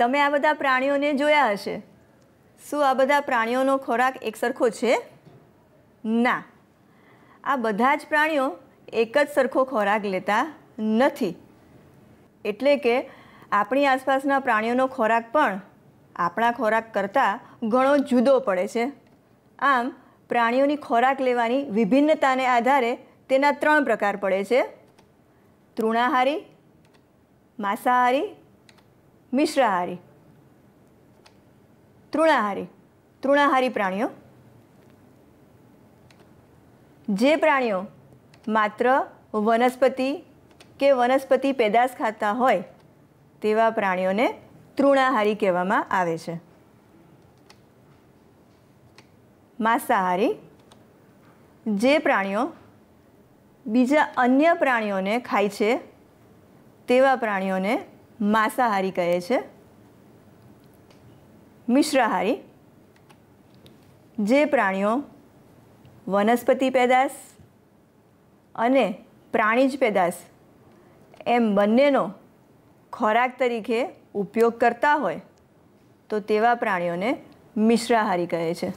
તમે આ બધા પ્રાણીઓને જોયા હશે શું આ બધા પ્રાણીઓનો ખોરાક એકસરખો છે ના આ બધા જ પ્રાણીઓ એક જ સરખો ખોરાક લેતા નથી એટલે કે આપણી આસપાસના પ્રાણીઓનો ખોરાક પણ આપણા ખોરાક કરતાં ઘણો જુદો પડે છે આમ પ્રાણીઓની ખોરાક લેવાની વિભિન્નતાને આધારે તેના ત્રણ પ્રકાર પડે છે તૃણાહારી માંસાહારી મિશ્રાહારી તૃણાહારી તૃણાહારી પ્રાણીઓ જે પ્રાણીઓ માત્ર વનસ્પતિ કે વનસ્પતિ પેદાશ ખાતા હોય તેવા પ્રાણીઓને તૃણાહારી કહેવામાં આવે છે માંસાહારી જે પ્રાણીઓ બીજા અન્ય પ્રાણીઓને ખાય છે તેવા પ્રાણીઓને માંસાહારી કહે છે મિશ્રાહારી જે પ્રાણીઓ વનસ્પતિ પેદાશ અને પ્રાણીજ પેદાશ એમ બંનેનો ખોરાક તરીકે ઉપયોગ કરતા હોય તો તેવા પ્રાણીઓને મિશ્રાહારી કહે છે